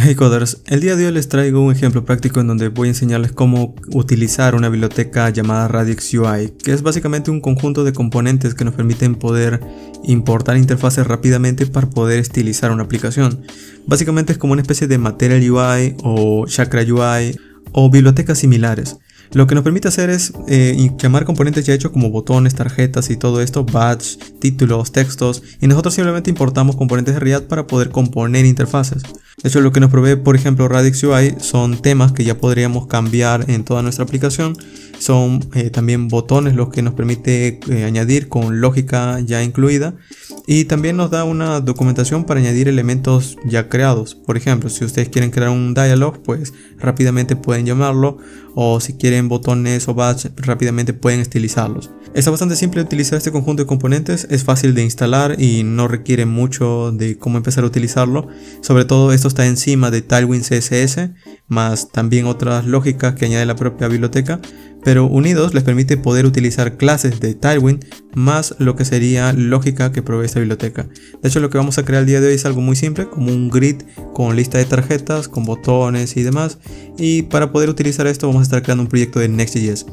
Hey coders, el día de hoy les traigo un ejemplo práctico en donde voy a enseñarles cómo utilizar una biblioteca llamada Radix UI, que es básicamente un conjunto de componentes que nos permiten poder importar interfaces rápidamente para poder estilizar una aplicación. Básicamente es como una especie de Material UI o Chakra UI o bibliotecas similares. Lo que nos permite hacer es llamar eh, componentes ya hechos como botones, tarjetas y todo esto, batch, títulos, textos, y nosotros simplemente importamos componentes de React para poder componer interfaces. De hecho, lo que nos provee, por ejemplo, Radix UI son temas que ya podríamos cambiar en toda nuestra aplicación son eh, también botones los que nos permite eh, añadir con lógica ya incluida. Y también nos da una documentación para añadir elementos ya creados. Por ejemplo, si ustedes quieren crear un dialog, pues rápidamente pueden llamarlo. O si quieren botones o batch, rápidamente pueden estilizarlos. Está bastante simple utilizar este conjunto de componentes. Es fácil de instalar y no requiere mucho de cómo empezar a utilizarlo. Sobre todo esto está encima de Tailwind CSS, más también otras lógicas que añade la propia biblioteca pero unidos les permite poder utilizar clases de Tailwind más lo que sería lógica que provee esta biblioteca. De hecho lo que vamos a crear el día de hoy es algo muy simple, como un grid con lista de tarjetas, con botones y demás, y para poder utilizar esto vamos a estar creando un proyecto de Next.js.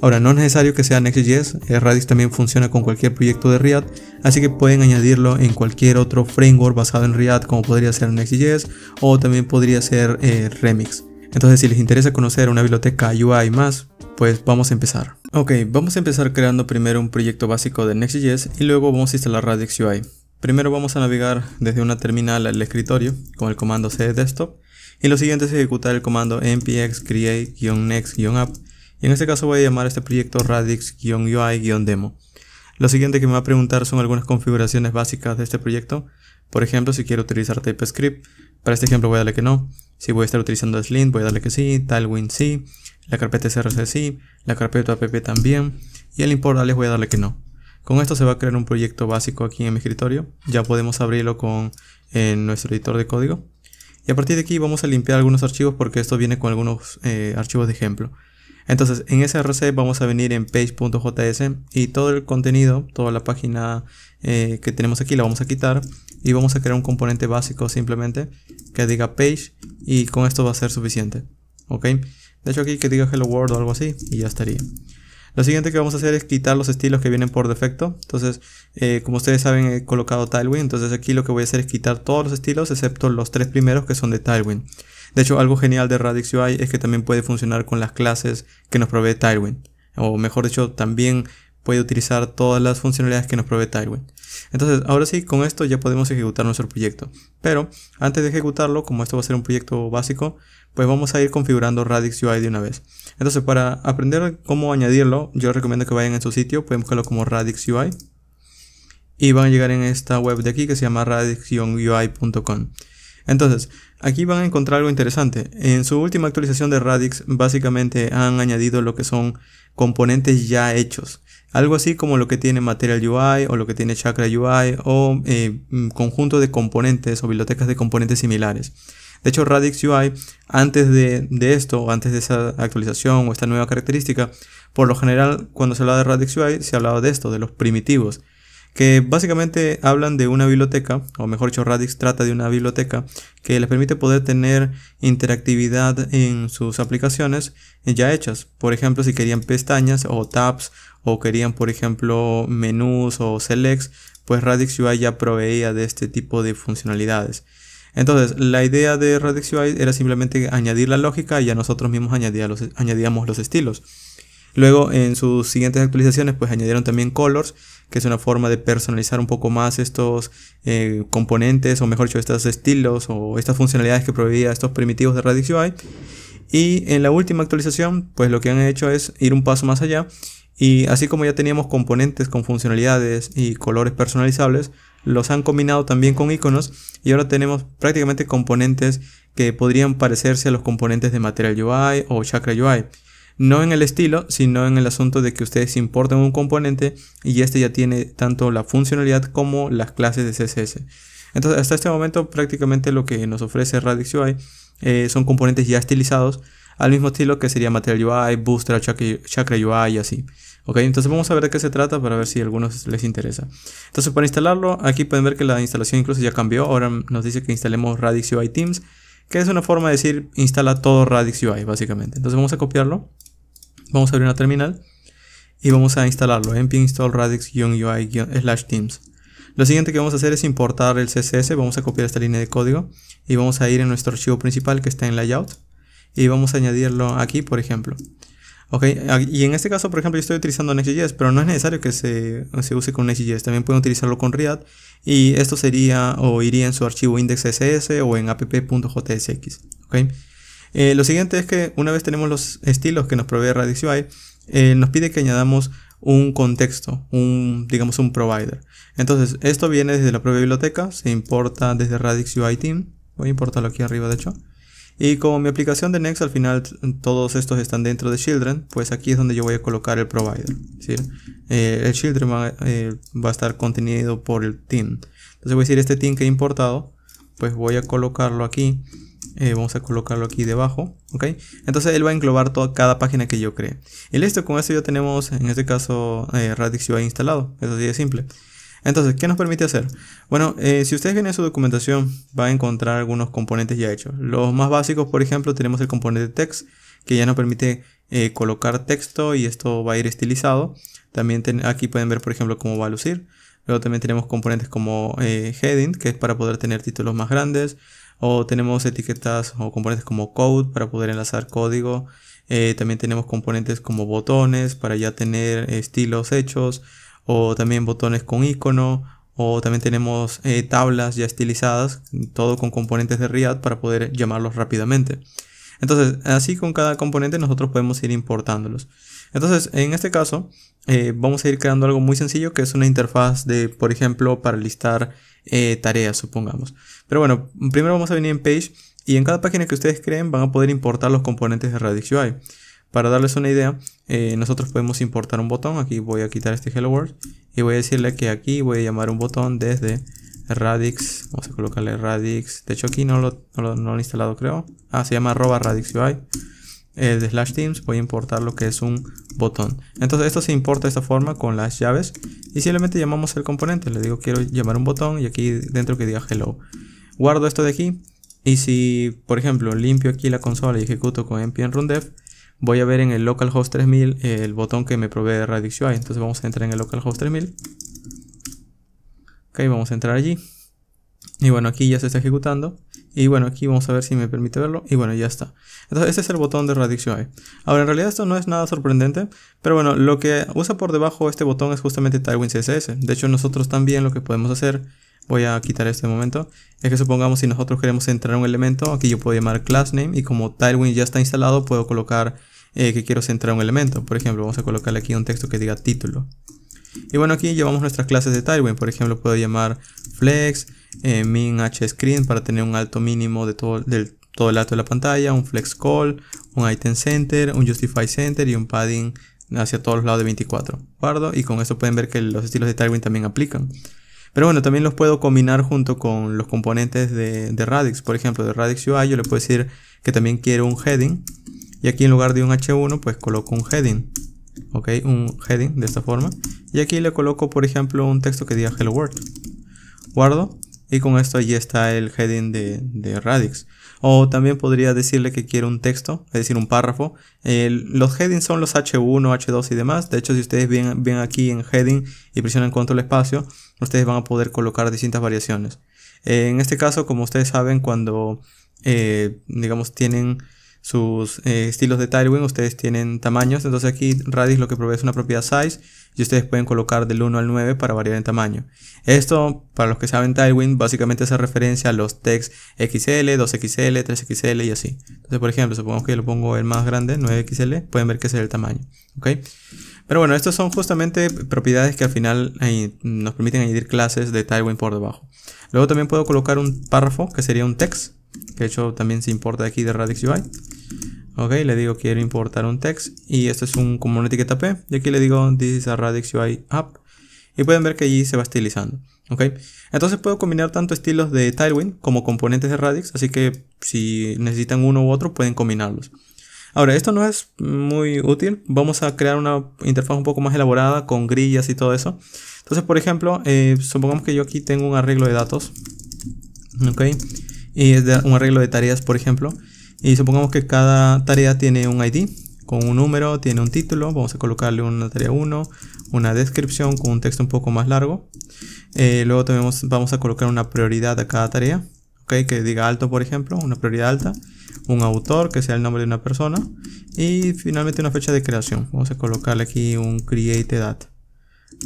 Ahora, no es necesario que sea Next.js, eh, Radix también funciona con cualquier proyecto de React, así que pueden añadirlo en cualquier otro framework basado en React, como podría ser Next.js o también podría ser eh, Remix. Entonces si les interesa conocer una biblioteca UI más, pues vamos a empezar. Ok, vamos a empezar creando primero un proyecto básico de Next.js y luego vamos a instalar Radix UI. Primero vamos a navegar desde una terminal al escritorio con el comando cd desktop y lo siguiente es ejecutar el comando npx create-next-app y en este caso voy a llamar a este proyecto radix-ui-demo. Lo siguiente que me va a preguntar son algunas configuraciones básicas de este proyecto. Por ejemplo, si quiero utilizar TypeScript, para este ejemplo voy a darle que no. Si voy a estar utilizando Slint, voy a darle que sí, Tailwind sí, la carpeta src sí, la carpeta app también, y el import les voy a darle que no. Con esto se va a crear un proyecto básico aquí en mi escritorio. Ya podemos abrirlo con nuestro editor de código. Y a partir de aquí vamos a limpiar algunos archivos porque esto viene con algunos eh, archivos de ejemplo. Entonces, en SRC vamos a venir en page.js y todo el contenido, toda la página eh, que tenemos aquí la vamos a quitar y vamos a crear un componente básico simplemente que diga page y con esto va a ser suficiente. ¿Ok? De hecho aquí que diga hello world o algo así y ya estaría. Lo siguiente que vamos a hacer es quitar los estilos que vienen por defecto. Entonces, eh, como ustedes saben, he colocado Tailwind. Entonces aquí lo que voy a hacer es quitar todos los estilos excepto los tres primeros que son de Tailwind. De hecho, algo genial de Radix UI es que también puede funcionar con las clases que nos provee Tailwind. O mejor dicho, también puede utilizar todas las funcionalidades que nos provee Tailwind. Entonces, ahora sí, con esto ya podemos ejecutar nuestro proyecto. Pero antes de ejecutarlo, como esto va a ser un proyecto básico, pues vamos a ir configurando Radix UI de una vez. Entonces, para aprender cómo añadirlo, yo recomiendo que vayan en su sitio, pueden buscarlo como Radix UI. Y van a llegar en esta web de aquí que se llama radix Entonces, Aquí van a encontrar algo interesante. En su última actualización de Radix, básicamente han añadido lo que son componentes ya hechos. Algo así como lo que tiene Material UI o lo que tiene Chakra UI o eh, mm, conjunto de componentes o bibliotecas de componentes similares. De hecho, Radix UI, antes de, de esto, o antes de esa actualización o esta nueva característica, por lo general, cuando se hablaba de Radix UI, se hablaba de esto, de los primitivos que básicamente hablan de una biblioteca, o mejor dicho, Radix trata de una biblioteca que les permite poder tener interactividad en sus aplicaciones ya hechas. Por ejemplo, si querían pestañas o tabs, o querían, por ejemplo, menús o selects, pues Radix UI ya proveía de este tipo de funcionalidades. Entonces, la idea de Radix UI era simplemente añadir la lógica y a nosotros mismos añadíamos los estilos. Luego en sus siguientes actualizaciones pues añadieron también colors, que es una forma de personalizar un poco más estos eh, componentes o mejor dicho estos estilos o estas funcionalidades que proveía estos primitivos de Radix UI. Y en la última actualización pues lo que han hecho es ir un paso más allá y así como ya teníamos componentes con funcionalidades y colores personalizables, los han combinado también con iconos y ahora tenemos prácticamente componentes que podrían parecerse a los componentes de Material UI o Chakra UI. No en el estilo, sino en el asunto de que ustedes importan un componente y este ya tiene tanto la funcionalidad como las clases de CSS. Entonces, hasta este momento prácticamente lo que nos ofrece Radix UI eh, son componentes ya estilizados al mismo estilo que sería Material UI, Booster, Chakra UI y así. Ok, entonces vamos a ver de qué se trata para ver si a algunos les interesa. Entonces para instalarlo, aquí pueden ver que la instalación incluso ya cambió. Ahora nos dice que instalemos Radix UI Teams, que es una forma de decir instala todo Radix UI básicamente. Entonces vamos a copiarlo. Vamos a abrir una terminal y vamos a instalarlo, npm install radix-ui-teams. Lo siguiente que vamos a hacer es importar el CSS, vamos a copiar esta línea de código y vamos a ir en nuestro archivo principal que está en layout y vamos a añadirlo aquí, por ejemplo. Ah, y en este caso, por ejemplo, yo estoy utilizando Next.js, pero no es necesario que se, use con Next.js, también pueden utilizarlo con React y esto sería o iría en su archivo index.css o en app.jsx. Eh, lo siguiente es que una vez tenemos los estilos que nos provee Radix UI, eh, nos pide que añadamos un contexto, un, digamos un provider. Entonces, esto viene desde la propia biblioteca, se importa desde Radix UI Team, voy a importarlo aquí arriba de hecho. Y como mi aplicación de Next al final todos estos están dentro de Children, pues aquí es donde yo voy a colocar el provider. Eh, el Children va, va, a estar contenido por el team. Entonces voy a decir este team que he importado, pues voy a colocarlo aquí eh, vamos a colocarlo aquí debajo, ¿ok? Entonces él va a englobar toda cada página que yo cree. Y listo, con esto ya tenemos, en este caso, eh, Radix UI instalado. Es así de simple. Entonces, ¿qué nos permite hacer? Bueno, eh, si ustedes vienen a su documentación, van a encontrar algunos componentes ya hechos. Los más básicos, por ejemplo, tenemos el componente text, que ya nos permite colocar texto y esto va a ir estilizado. También aquí pueden ver, por ejemplo, cómo va a lucir. Luego también tenemos componentes como heading, que es para poder tener títulos más grandes o tenemos etiquetas o componentes como code para poder enlazar código. Eh, también tenemos componentes como botones para ya tener estilos hechos o también botones con icono o también tenemos eh, tablas ya estilizadas, todo con componentes de React para poder llamarlos rápidamente. Entonces, así con cada componente nosotros podemos ir importándolos. Entonces, en este caso, eh, vamos a ir creando algo muy sencillo que es una interfaz de, por ejemplo, para listar tareas, supongamos. Pero bueno, primero vamos a venir en Page y en cada página que ustedes creen van a poder importar los componentes de Radix UI. Para darles una idea, eh, nosotros podemos importar un botón. Aquí voy a quitar este Hello World y voy a decirle que aquí voy a llamar un botón desde Radix. Vamos a colocarle Radix. De hecho, aquí no lo, no lo, he instalado, creo. Ah, se llama arroba Radix UI. Eh, de slash teams voy a importar lo que es un botón entonces esto se importa de esta forma con las llaves y simplemente llamamos el componente le digo quiero llamar un botón y aquí dentro que diga hello Guardo esto de aquí y si, por ejemplo, limpio aquí la consola y ejecuto con npm dev voy a ver en el localhost 3000 el botón que me provee Radix UI. Entonces vamos a entrar en el localhost 3000. Ok, vamos a entrar allí. Y bueno, aquí ya se está ejecutando. Y bueno, aquí vamos a ver si me permite verlo. Y bueno, ya está. Entonces, este es el botón de Radix UI. Ahora, en realidad esto no es nada sorprendente. Pero bueno, lo que usa por debajo este botón es justamente Tailwind CSS. De hecho, nosotros también lo que podemos hacer voy a quitar este momento, es que supongamos si nosotros queremos centrar un elemento, aquí yo puedo llamar class name y como Tailwind ya está instalado puedo colocar eh, que quiero centrar un elemento. Por ejemplo, vamos a colocarle aquí un texto que diga título. Y bueno, aquí llevamos nuestras clases de Tailwind. Por ejemplo, puedo llamar flex, eh, min-h-screen para tener un alto mínimo de todo, todo el alto de la pantalla, un flex call, un item center, un justify center y un padding hacia todos los lados de 24. Guardo y con esto pueden ver que los estilos de Tailwind también aplican. Pero bueno, también los puedo combinar junto con los componentes de, Radix. Por ejemplo, de Radix UI yo le puedo decir que también quiero un heading. Y aquí en lugar de un H1, pues coloco un heading. ¿Ok? Un heading de esta forma. Y aquí le coloco, por ejemplo, un texto que diga Hello World. Guardo. Y con esto allí está el heading de Radix. O también podría decirle que quiere un texto, es decir, un párrafo. los headings son los H1, H2 y demás. De hecho, si ustedes ven, aquí en heading y presionan control espacio, ustedes van a poder colocar distintas variaciones. en este caso, como ustedes saben, cuando, eh, digamos, tienen sus eh, estilos de Tailwind, ustedes tienen tamaños. Entonces aquí Radis lo que provee es una propiedad size y ustedes pueden colocar del 1 al 9 para variar en tamaño. Esto, para los que saben Tailwind, básicamente hace referencia a los text XL, 2XL, 3XL y así. Entonces, por ejemplo, supongamos que yo lo pongo el más grande, 9XL, pueden ver que es el tamaño. Pero bueno, estas son justamente propiedades que al final nos permiten añadir clases de Tailwind por debajo. Luego también puedo colocar un párrafo, que sería un text, que de hecho también se importa aquí de Radix UI le digo quiero importar un text y esto es un, como una etiqueta P y aquí le digo this is a Radix UI app y pueden ver que allí se va estilizando. ¿ok? Entonces puedo combinar tanto estilos de Tailwind como componentes de Radix, así que si necesitan uno u otro pueden combinarlos. Ahora, esto no es muy útil, vamos a crear una interfaz un poco más elaborada con grillas y todo eso. Entonces, por ejemplo, eh, supongamos que yo aquí tengo un arreglo de datos, ¿ok? Y es un arreglo de tareas, por ejemplo. Y supongamos que cada tarea tiene un ID con un número, tiene un título, vamos a colocarle una tarea 1, una descripción con un texto un poco más largo. Eh, luego tenemos, vamos a colocar una prioridad a cada tarea, ¿okay? que diga alto por ejemplo, una prioridad alta, un autor que sea el nombre de una persona y finalmente una fecha de creación. Vamos a colocarle aquí un create date.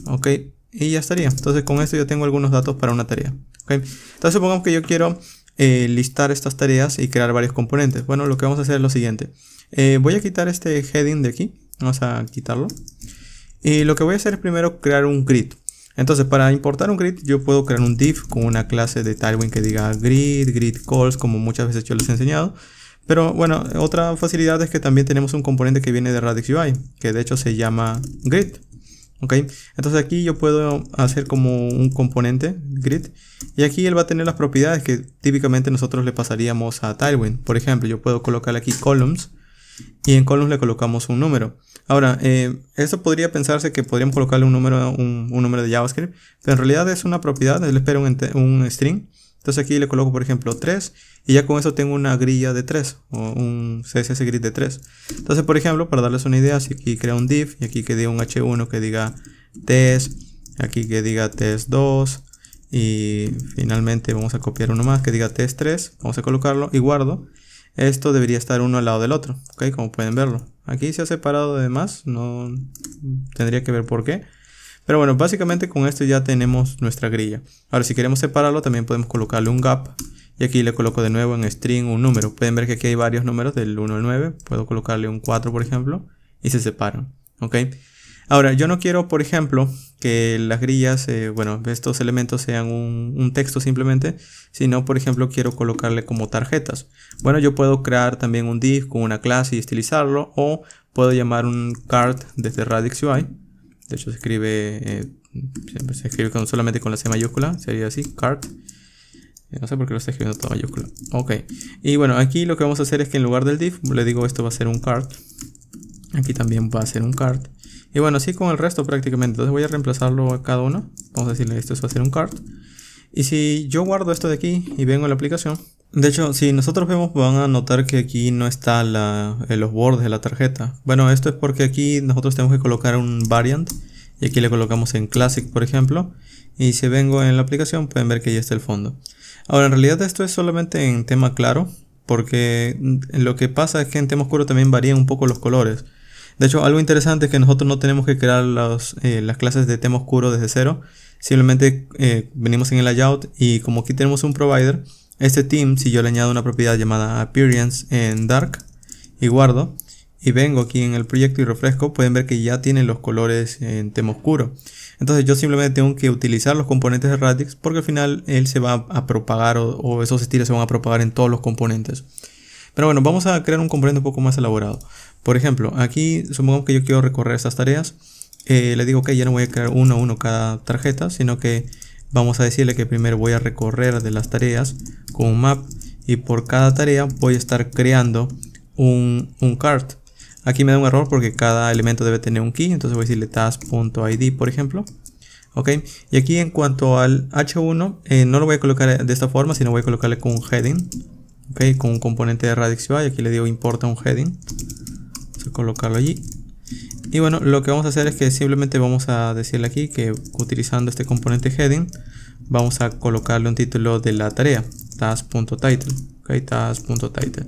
Ok, y ya estaría. Entonces con esto yo tengo algunos datos para una tarea. Entonces supongamos que yo quiero eh, listar estas tareas y crear varios componentes. Bueno, lo que vamos a hacer es lo siguiente. Eh, voy a quitar este heading de aquí. Vamos a quitarlo. Y lo que voy a hacer es primero crear un grid. Entonces, para importar un grid, yo puedo crear un div con una clase de Tailwind que diga grid, grid calls, como muchas veces yo les he enseñado. Pero bueno, otra facilidad es que también tenemos un componente que viene de Radix UI, que de hecho se llama grid. ¿ok? Entonces aquí yo puedo hacer como un componente grid y aquí él va a tener las propiedades que típicamente nosotros le pasaríamos a Tailwind. Por ejemplo, yo puedo colocar aquí columns y en columns le colocamos un número. Ahora, esto eh, eso podría pensarse que podríamos colocarle un número, un, número de JavaScript, pero en realidad es una propiedad, él espera un string entonces aquí le coloco, por ejemplo, 3 y ya con eso tengo una grilla de 3 o un CSS grid de 3. Entonces, por ejemplo, para darles una idea, si aquí crea un div y aquí que diga un h1 que diga test, aquí que diga test 2 y finalmente vamos a copiar uno más que diga test 3, vamos a colocarlo y guardo. Esto debería estar uno al lado del otro, ¿ok? Como pueden verlo. Aquí se ha separado de más, no tendría que ver por qué. Pero bueno, básicamente con esto ya tenemos nuestra grilla. Ahora si queremos separarlo también podemos colocarle un gap. Y aquí le coloco de nuevo en string un número. Pueden ver que aquí hay varios números del 1 al 9. Puedo colocarle un 4 por ejemplo. Y se separan. ¿Ok? Ahora, yo no quiero, por ejemplo, que las grillas, eh, bueno, estos elementos sean un, texto simplemente, sino, por ejemplo, quiero colocarle como tarjetas. Bueno, yo puedo crear también un div con una clase y estilizarlo, o puedo llamar un card desde Radix UI de hecho se escribe, eh, se escribe solamente con la C mayúscula, sería así, cart. Eh, no sé por qué lo está escribiendo toda mayúscula. Ok. Y bueno, aquí lo que vamos a hacer es que en lugar del div, le digo esto va a ser un cart. Aquí también va a ser un cart. Y bueno, así con el resto prácticamente. Entonces voy a reemplazarlo a cada uno. Vamos a decirle esto va a ser un cart. Y si yo guardo esto de aquí y vengo a la aplicación, de hecho, si nosotros vemos, van a notar que aquí no está eh, los bordes de la tarjeta. Bueno, esto es porque aquí nosotros tenemos que colocar un variant. Y aquí le colocamos en Classic, por ejemplo. Y si vengo en la aplicación, pueden ver que ya está el fondo. Ahora, en realidad esto es solamente en tema claro. Porque mm, lo que pasa es que en tema oscuro también varían un poco los colores. De hecho, algo interesante es que nosotros no tenemos que crear eh, las clases de tema oscuro desde cero. Simplemente eh, venimos en el layout y como aquí tenemos un provider este team, si yo le añado una propiedad llamada appearance en dark y guardo, y vengo aquí en el proyecto y refresco, pueden ver que ya tienen los colores en tema oscuro. Entonces yo simplemente tengo que utilizar los componentes de Radix porque al final él se va a propagar o, esos estilos se van a propagar en todos los componentes. Pero bueno, vamos a crear un componente un poco más elaborado. Por ejemplo, aquí supongamos que yo quiero recorrer estas tareas. Eh, le digo que ya no voy a crear uno a uno cada tarjeta, sino que Vamos a decirle que primero voy a recorrer de las tareas con un map y por cada tarea voy a estar creando un, cart. Aquí me da un error porque cada elemento debe tener un key, entonces voy a decirle task.id por ejemplo. Ok, y aquí en cuanto al h1, eh, no lo voy a colocar de esta forma, sino voy a colocarle con un heading. Ok, con un componente de Radix y aquí le digo importa un heading. Vamos a colocarlo allí. Y bueno, lo que vamos a hacer es que simplemente vamos a decirle aquí que utilizando este componente heading vamos a colocarle un título de la tarea, task.title, ok, task.title.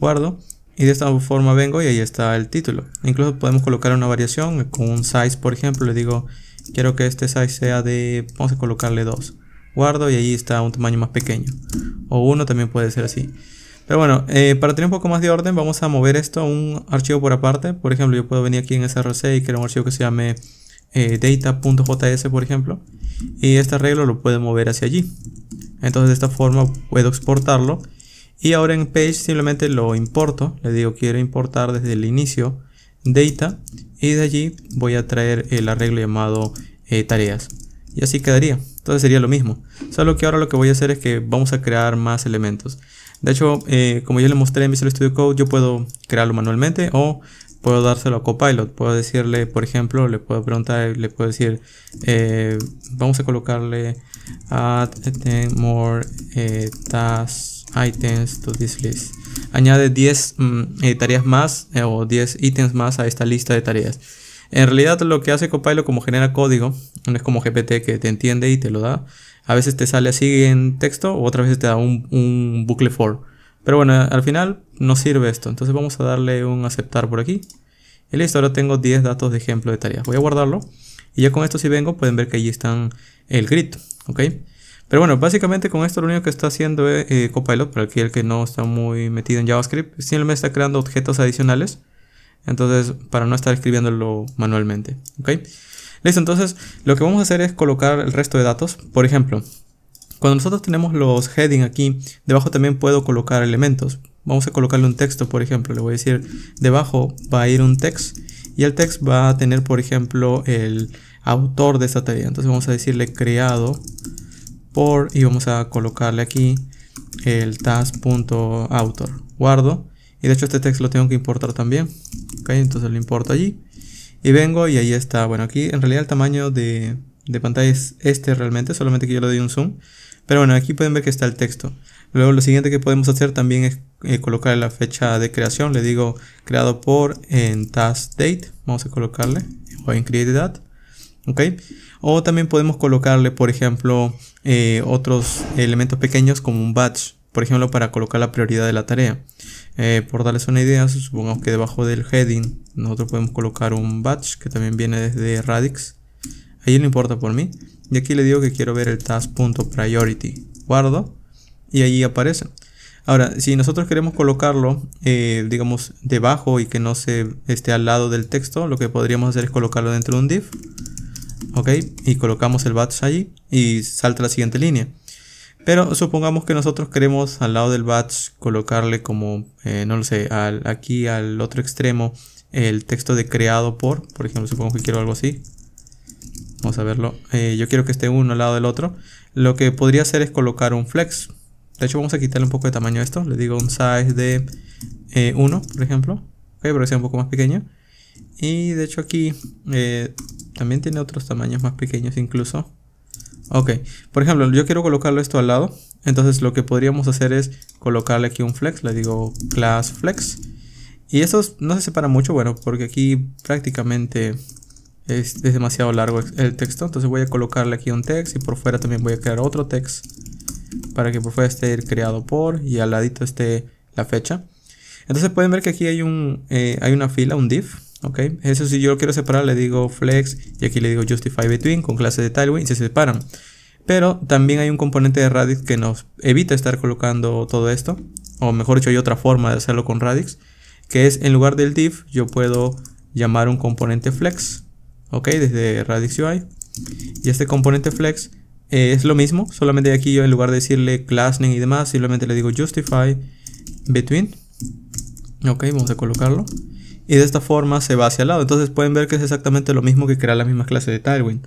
Guardo y de esta forma vengo y ahí está el título. Incluso podemos colocar una variación con un size, por ejemplo, le digo quiero que este size sea de, vamos a colocarle 2. Guardo y ahí está un tamaño más pequeño. O uno también puede ser así. Pero bueno, eh, para tener un poco más de orden, vamos a mover esto a un archivo por aparte. Por ejemplo, yo puedo venir aquí en src y crear un archivo que se llame eh, data.js, por ejemplo. Y este arreglo lo puedo mover hacia allí. Entonces de esta forma puedo exportarlo. Y ahora en page simplemente lo importo. Le digo quiero importar desde el inicio data. Y de allí voy a traer el arreglo llamado eh, tareas. Y así quedaría. Entonces sería lo mismo. Solo que ahora lo que voy a hacer es que vamos a crear más elementos. De hecho, eh, como yo le mostré en Visual Studio Code, yo puedo crearlo manualmente o puedo dárselo a Copilot. Puedo decirle, por ejemplo, le puedo preguntar, le puedo decir, eh, vamos a colocarle add more eh, tasks items to this list. Añade 10 mm, tareas más o 10 ítems más a esta lista de tareas. En realidad lo que hace Copilot como genera código, no es como GPT que te entiende y te lo da, a veces te sale así en texto o otras veces te da un, bucle for. Pero bueno, al final nos sirve esto. Entonces vamos a darle un aceptar por aquí. Y listo, ahora tengo 10 datos de ejemplo de tareas. Voy a guardarlo. Y ya con esto si vengo pueden ver que allí están el grito Pero bueno, básicamente con esto lo único que está haciendo es, eh, eh, Copilot, para aquel que no está muy metido en JavaScript, simplemente está creando objetos adicionales. Entonces, para no estar escribiéndolo manualmente. ¿Ok? Listo, entonces lo que vamos a hacer es colocar el resto de datos. Por ejemplo, cuando nosotros tenemos los heading aquí, debajo también puedo colocar elementos. Vamos a colocarle un texto, por ejemplo. Le voy a decir, debajo va a ir un text y el text va a tener, por ejemplo, el autor de esta tarea. Entonces vamos a decirle creado por y vamos a colocarle aquí el task.autor. Guardo. Y de hecho este text lo tengo que importar también. Ok, entonces lo importo allí. Y vengo y ahí está. Bueno, aquí en realidad el tamaño de, de pantalla es este realmente, solamente que yo le doy un zoom. Pero bueno, aquí pueden ver que está el texto. Luego lo siguiente que podemos hacer también es colocarle eh, colocar la fecha de creación. Le digo creado por en task date. Vamos a colocarle o en create that. ¿Ok? O también podemos colocarle, por ejemplo, eh, otros elementos pequeños como un batch. Por ejemplo, para colocar la prioridad de la tarea. Eh, por darles una idea, supongamos que debajo del heading nosotros podemos colocar un batch que también viene desde Radix. Ahí no importa por mí. Y aquí le digo que quiero ver el task.priority. Guardo y ahí aparece. Ahora, si nosotros queremos colocarlo, eh, digamos, debajo y que no se esté al lado del texto, lo que podríamos hacer es colocarlo dentro de un div. Ok, y colocamos el batch allí y salta la siguiente línea. Pero supongamos que nosotros queremos al lado del batch colocarle como, eh, no lo sé, aquí al otro extremo el texto de creado por, por ejemplo, supongo que quiero algo así. Vamos a verlo. Eh, yo quiero que esté uno al lado del otro. Lo que podría hacer es colocar un flex. De hecho, vamos a quitarle un poco de tamaño a esto. Le digo un size de 1, eh, por ejemplo. Ok, pero que sea un poco más pequeño. Y de hecho aquí también tiene otros tamaños más pequeños incluso. Ok, por ejemplo, yo quiero colocarlo esto al lado. Entonces lo que podríamos hacer es colocarle aquí un flex. Le digo class flex. Y esto no se separa mucho, bueno, porque aquí prácticamente es, demasiado largo el texto. Entonces voy a colocarle aquí un text y por fuera también voy a crear otro text. Para que por fuera esté creado por y al ladito esté la fecha. Entonces pueden ver que aquí hay, un, eh, hay una fila, un div Ok, eso si yo lo quiero separar le digo flex y aquí le digo justify between con clase de tailwind y se separan. Pero también hay un componente de Radix que nos evita estar colocando todo esto. O mejor dicho, hay otra forma de hacerlo con Radix. Que es en lugar del div yo puedo llamar un componente flex. Ok, desde Radix UI. Y este componente flex eh, es lo mismo. Solamente aquí yo en lugar de decirle class name y demás, simplemente le digo justify between. Ok, vamos a colocarlo y de esta forma se va hacia el lado. Entonces pueden ver que es exactamente lo mismo que crear las mismas clases de Tailwind.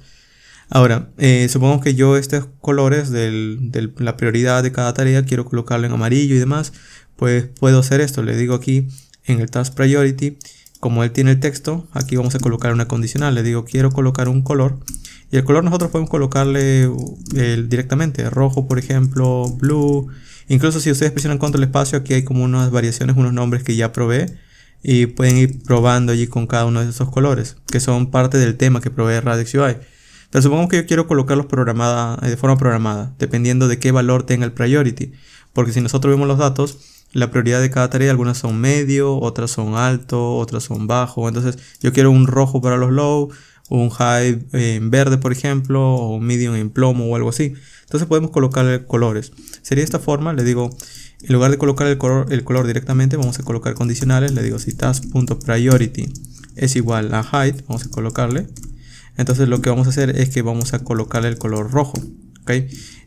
Ahora, eh, supongamos que yo estos colores de la prioridad de cada tarea quiero colocarlo en amarillo y demás, pues puedo hacer esto. Le digo aquí en el Task Priority, como él tiene el texto, aquí vamos a colocar una condicional. Le digo quiero colocar un color y el color nosotros podemos colocarle uh, directamente, rojo por ejemplo, blue. Incluso si ustedes presionan el espacio, aquí hay como unas variaciones, unos nombres que ya probé y pueden ir probando allí con cada uno de esos colores, que son parte del tema que provee Radix UI. Pero supongamos que yo quiero colocarlos programada, eh, de forma programada, dependiendo de qué valor tenga el priority, porque si nosotros vemos los datos, la prioridad de cada tarea, algunas son medio, otras son alto, otras son bajo, entonces yo quiero un rojo para los low, un high eh, en verde, por ejemplo, o un medium en plomo o algo así. Entonces podemos colocarle colores. Sería de esta forma, le digo, en lugar de colocar el color, directamente, vamos a colocar condicionales. Le digo si task.priority es igual a height, vamos a colocarle. Entonces lo que vamos a hacer es que vamos a colocarle el color rojo.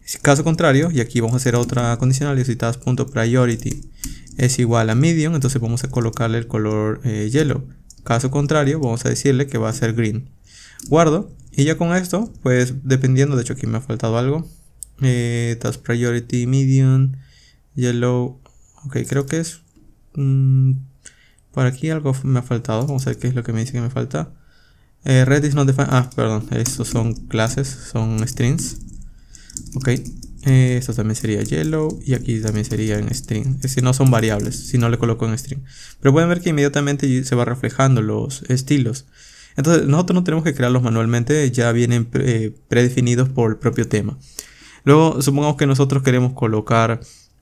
Si Caso contrario, y aquí vamos a hacer otra condicional, si task.priority es igual a medium, entonces vamos a colocarle el color eh, yellow. Caso contrario, vamos a decirle que va a ser green. Guardo. Y ya con esto, pues dependiendo, de hecho aquí me ha faltado algo. Eh, priority medium Yellow. Ok, creo que es... Mm, por aquí algo me ha faltado. Vamos a ver qué es lo que me dice que me falta. Eh, red is not Ah, perdón. Estos son clases, son strings. Ok. Eh, esto también sería yellow. Y aquí también sería en string. Es decir, no son variables. Si no le coloco en string. Pero pueden ver que inmediatamente se va reflejando los estilos. Entonces, nosotros no tenemos que crearlos manualmente. Ya vienen eh, predefinidos por el propio tema. Luego, supongamos que nosotros queremos colocar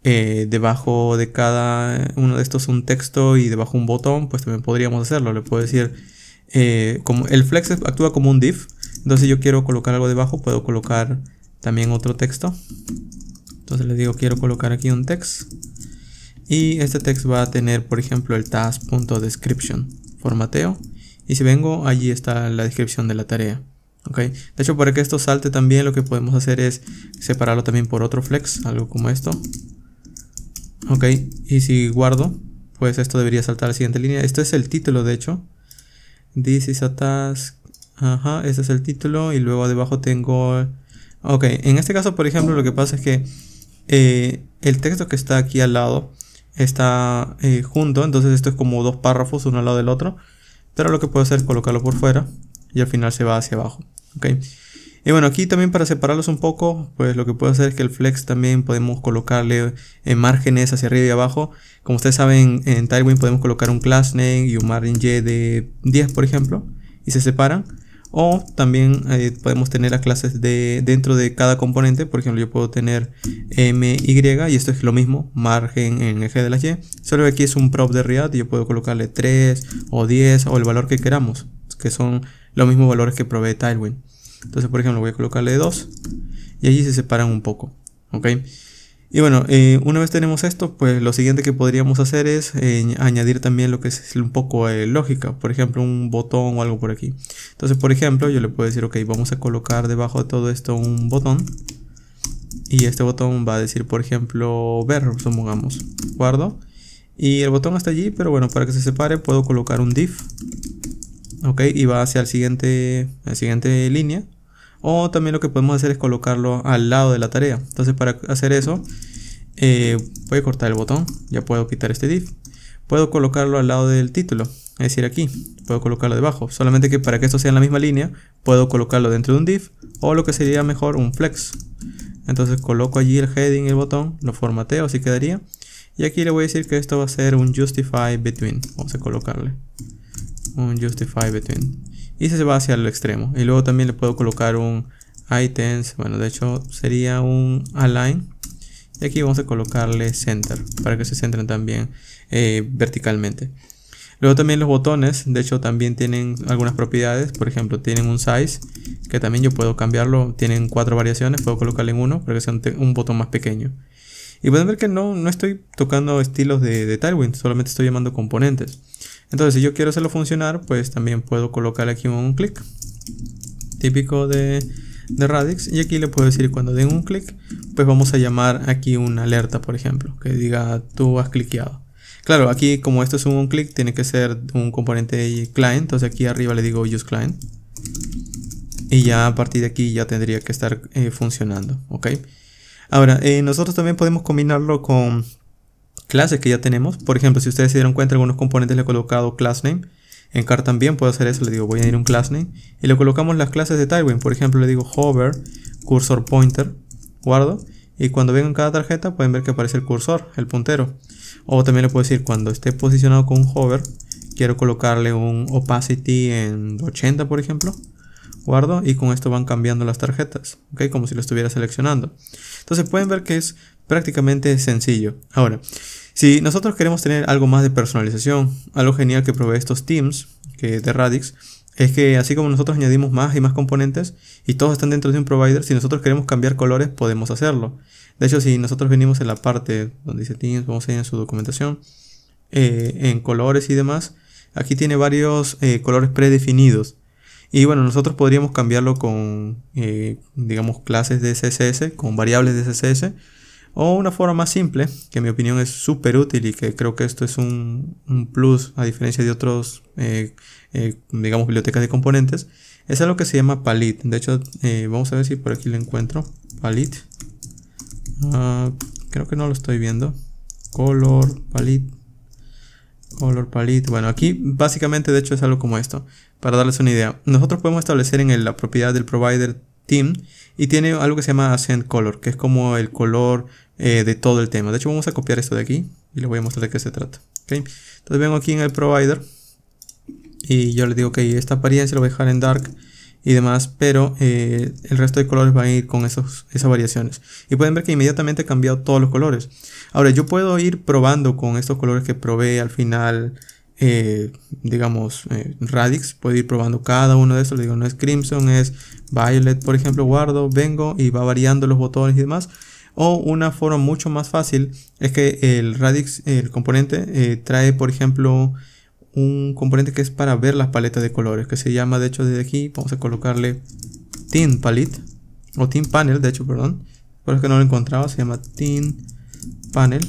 eh, debajo de cada uno de estos un texto y debajo un botón, pues también podríamos hacerlo. Le puedo decir, eh, como el flex actúa como un div, entonces yo quiero colocar algo debajo, puedo colocar también otro texto. Entonces le digo, quiero colocar aquí un text. Y este text va a tener, por ejemplo, el task.description, formateo. Y si vengo, allí está la descripción de la tarea. De hecho, para que esto salte también, lo que podemos hacer es separarlo también por otro flex, algo como esto. Ok, y si guardo, pues esto debería saltar a la siguiente línea. Esto es el título, de hecho. This is a task. Ajá, este es el título. Y luego debajo tengo... Ok, en este caso, por ejemplo, lo que pasa es que eh, el texto que está aquí al lado está eh, junto. Entonces esto es como dos párrafos, uno al lado del otro. Pero lo que puedo hacer es colocarlo por fuera y al final se va hacia abajo. Ok. Y bueno, aquí también para separarlos un poco, pues lo que puedo hacer es que el flex también podemos colocarle en márgenes hacia arriba y abajo. Como ustedes saben, en Tailwind podemos colocar un class name y un margin Y de 10, por ejemplo, y se separan. O también eh, podemos tener las clases de, dentro de cada componente. Por ejemplo, yo puedo tener MY y esto es lo mismo, margen en eje de la Y. Solo que aquí es un prop de React y yo puedo colocarle 3 o 10 o el valor que queramos, que son los mismos valores que provee Tailwind. Entonces, por ejemplo, voy a colocarle 2 y allí se separan un poco, ¿ok? Y bueno, eh, una vez tenemos esto, pues lo siguiente que podríamos hacer es eh, añadir también lo que es un poco eh, lógica, por ejemplo, un botón o algo por aquí. Entonces, por ejemplo, yo le puedo decir, ok, vamos a colocar debajo de todo esto un botón. Y este botón va a decir, por ejemplo, ver, supongamos, guardo. Y el botón está allí, pero bueno, para que se separe puedo colocar un div. Ok, y va hacia el siguiente, la siguiente línea o también lo que podemos hacer es colocarlo al lado de la tarea entonces para hacer eso eh, voy a cortar el botón ya puedo quitar este div puedo colocarlo al lado del título es decir aquí puedo colocarlo debajo solamente que para que esto sea en la misma línea puedo colocarlo dentro de un div o lo que sería mejor un flex entonces coloco allí el heading el botón lo formateo así quedaría y aquí le voy a decir que esto va a ser un justify between vamos a colocarle un justify between y se va hacia el extremo y luego también le puedo colocar un items bueno de hecho sería un align y aquí vamos a colocarle center para que se centren también eh, verticalmente luego también los botones de hecho también tienen algunas propiedades por ejemplo tienen un size que también yo puedo cambiarlo tienen cuatro variaciones puedo colocarle en uno para que sea un, botón más pequeño y pueden ver que no, no estoy tocando estilos de, de Tailwind, solamente estoy llamando componentes. Entonces, si yo quiero hacerlo funcionar, pues también puedo colocar aquí un clic típico de, Radix y aquí le puedo decir cuando den un clic pues vamos a llamar aquí una alerta por ejemplo que diga tú has cliqueado claro aquí como esto es un clic tiene que ser un componente client entonces aquí arriba le digo use client y ya a partir de aquí ya tendría que estar eh, funcionando ok ahora eh, nosotros también podemos combinarlo con clases que ya tenemos. Por ejemplo, si ustedes se dieron cuenta, algunos componentes le he colocado class name. En car también puedo hacer eso, le digo voy a añadir un class name y le colocamos las clases de Tailwind. Por ejemplo, le digo hover, cursor pointer, guardo y cuando vengan cada tarjeta pueden ver que aparece el cursor, el puntero. O también le puedo decir cuando esté posicionado con un hover, quiero colocarle un opacity en 80 por ejemplo. Guardo y con esto van cambiando las tarjetas, ¿ok? Como si lo estuviera seleccionando. Entonces pueden ver que es prácticamente sencillo. Ahora, si nosotros queremos tener algo más de personalización, algo genial que provee estos teams que de Radix, es que así como nosotros añadimos más y más componentes y todos están dentro de un provider, si nosotros queremos cambiar colores podemos hacerlo. De hecho, si nosotros venimos en la parte donde dice Teams, vamos a ir en su documentación, eh, en colores y demás, aquí tiene varios eh, colores predefinidos. Y bueno, nosotros podríamos cambiarlo con, eh, digamos, clases de CSS, con variables de CSS o una forma más simple, que en mi opinión es súper útil y que creo que esto es un, plus a diferencia de otros, eh, eh, digamos, bibliotecas de componentes, es algo que se llama Palit. De hecho, eh, vamos a ver si por aquí lo encuentro. Palit. Ah, creo que no lo estoy viendo. Color, Palit. Color Palit. Bueno, aquí básicamente de hecho es algo como esto. Para darles una idea, nosotros podemos establecer en la propiedad del provider team y tiene algo que se llama Ascent Color, que es como el color eh, de todo el tema. De hecho, vamos a copiar esto de aquí y les voy a mostrar de qué se trata. Entonces vengo aquí en el provider y yo le digo que esta apariencia lo voy a dejar en dark y demás, pero eh, el resto de colores va a ir con esos, esas variaciones. Y pueden ver que inmediatamente ha cambiado todos los colores. Ahora, yo puedo ir probando con estos colores que probé al final eh, digamos, eh, Radix. Puede ir probando cada uno de estos. Le digo, no es Crimson, es Violet, por ejemplo, guardo, vengo y va variando los botones y demás. O una forma mucho más fácil es que el Radix, el componente, eh, trae, por ejemplo, un componente que es para ver las paletas de colores, que se llama, de hecho, desde aquí, vamos a colocarle team Palette, o team Panel, de hecho, perdón. Por eso que no lo encontraba, se llama team Panel,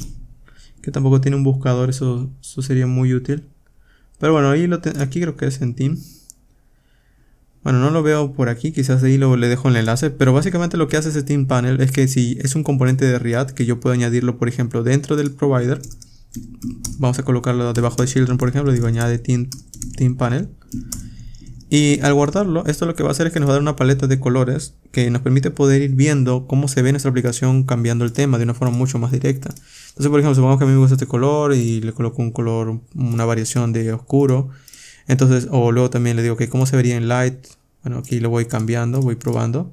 que tampoco tiene un buscador, eso, eso sería muy útil. Pero bueno, ahí aquí creo que es en Team. Bueno, no lo veo por aquí, quizás ahí lo, le dejo el enlace, pero básicamente lo que hace ese Team Panel es que si es un componente de React que yo puedo añadirlo, por ejemplo, dentro del provider, vamos a colocarlo debajo de Children, por ejemplo, digo añade Team, team Panel. Y al guardarlo, esto lo que va a hacer es que nos va a dar una paleta de colores que nos permite poder ir viendo cómo se ve nuestra aplicación cambiando el tema de una forma mucho más directa. Entonces, por ejemplo, supongamos que a mí me gusta este color y le coloco un color, una variación de oscuro. Entonces, o luego también le digo que cómo se vería en light. Bueno, aquí lo voy cambiando, voy probando.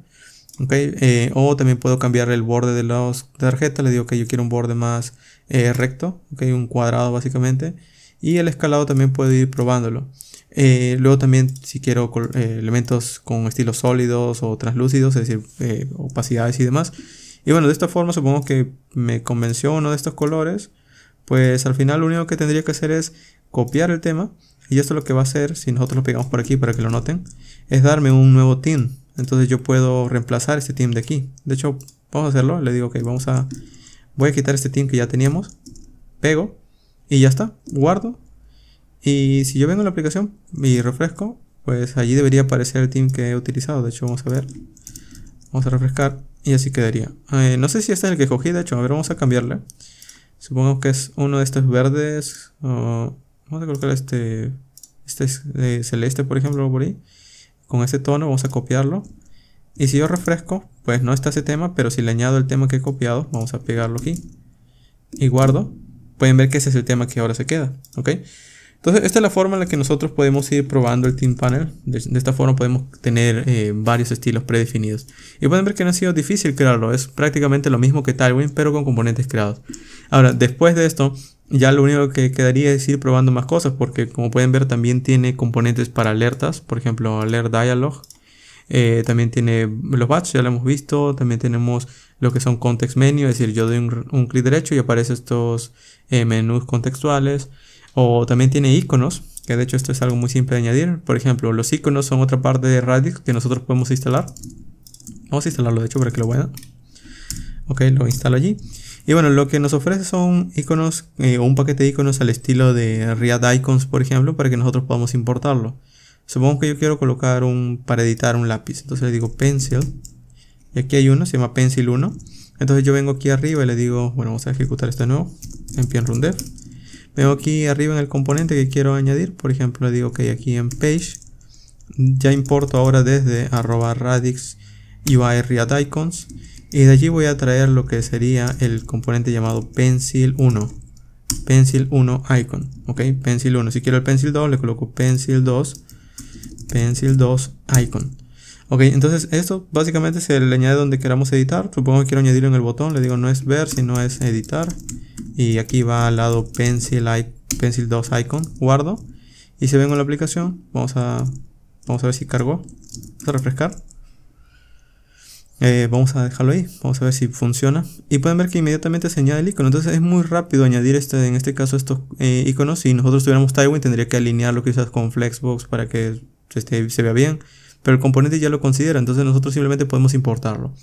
Okay, eh, o también puedo cambiar el borde de la tarjeta. Le digo que yo quiero un borde más eh, recto, okay, un cuadrado básicamente. Y el escalado también puedo ir probándolo. Eh, luego también si quiero elementos con estilos sólidos o translúcidos, es decir, opacidades y demás, y bueno, de esta forma supongo que me convenció uno de estos colores. Pues al final lo único que tendría que hacer es copiar el tema. Y esto lo que va a hacer, si nosotros lo pegamos por aquí para que lo noten, es darme un nuevo team. Entonces yo puedo reemplazar este team de aquí. De hecho, vamos a hacerlo. Le digo, que vamos a... Voy a quitar este team que ya teníamos. Pego. Y ya está. Guardo. Y si yo vengo a la aplicación y refresco, pues allí debería aparecer el team que he utilizado. De hecho, vamos a ver. Vamos a refrescar. Y así quedaría. Eh, no sé si este es el que cogí de hecho. A ver, vamos a cambiarle. Supongo que es uno de estos verdes. vamos a colocar este, este eh, celeste, por ejemplo, por ahí. Con ese tono vamos a copiarlo. Y si yo refresco, pues no está ese tema, pero si le añado el tema que he copiado, vamos a pegarlo aquí. Y guardo. Pueden ver que ese es el tema que ahora se queda, ¿ok? Entonces, esta es la forma en la que nosotros podemos ir probando el Team Panel. De, esta forma podemos tener eh, varios estilos predefinidos. Y pueden ver que no ha sido difícil crearlo. Es prácticamente lo mismo que Tailwind, pero con componentes creados. Ahora, después de esto, ya lo único que quedaría es ir probando más cosas, porque como pueden ver también tiene componentes para alertas, por ejemplo, Alert Dialog. Eh, también tiene los batch, ya lo hemos visto. También tenemos lo que son context menu, es decir, yo doy un, clic derecho y aparecen estos eh, menús contextuales. O también tiene iconos, que de hecho esto es algo muy simple de añadir. Por ejemplo, los iconos son otra parte de Radix que nosotros podemos instalar. Vamos a instalarlo de hecho para que lo vean. Ok, lo instalo allí. Y bueno, lo que nos ofrece son iconos eh, o un paquete de iconos al estilo de React Icons, por ejemplo, para que nosotros podamos importarlo. Supongo que yo quiero colocar un para editar un lápiz. Entonces le digo Pencil. Y aquí hay uno, se llama Pencil 1. Entonces yo vengo aquí arriba y le digo, bueno, vamos a ejecutar esto nuevo. En Rundev. Veo aquí arriba en el componente que quiero añadir, por ejemplo, digo que aquí en page, ya importo ahora desde arroba radix UI React Icons y de allí voy a traer lo que sería el componente llamado pencil 1 pencil 1 icon ok pencil 1 si quiero el pencil 2 le coloco pencil 2 pencil 2 icon Ok, entonces esto básicamente se le añade donde queramos editar. Supongo que quiero añadirlo en el botón. Le digo no es ver, sino es editar. Y aquí va al lado Pencil, 2 Icon. Guardo. Y si vengo en la aplicación. Vamos a, vamos a ver si cargó. Vamos a refrescar. Eh, vamos a dejarlo ahí. Vamos a ver si funciona. Y pueden ver que inmediatamente se añade el icono. Entonces es muy rápido añadir este, en este caso estos eh, iconos. Si nosotros tuviéramos Tywin tendría que alinearlo quizás con Flexbox para que se, se vea bien pero el componente ya lo considera, entonces nosotros simplemente podemos importarlo.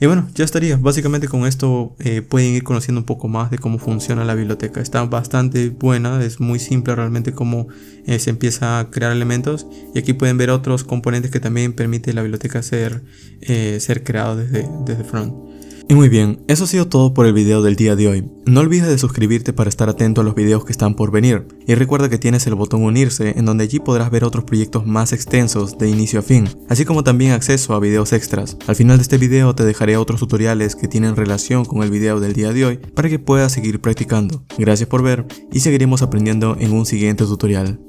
Y bueno, ya estaría. Básicamente con esto eh, pueden ir conociendo un poco más de cómo funciona la biblioteca. Está bastante buena, es muy simple realmente cómo eh, se empieza a crear elementos. Y aquí pueden ver otros componentes que también permite la biblioteca ser, eh, ser creado desde, desde front muy bien, eso ha sido todo por el video del día de hoy. No olvides de suscribirte para estar atento a los videos que están por venir. Y recuerda que tienes el botón unirse en donde allí podrás ver otros proyectos más extensos de inicio a fin, así como también acceso a videos extras. Al final de este video te dejaré otros tutoriales que tienen relación con el video del día de hoy para que puedas seguir practicando. Gracias por ver y seguiremos aprendiendo en un siguiente tutorial.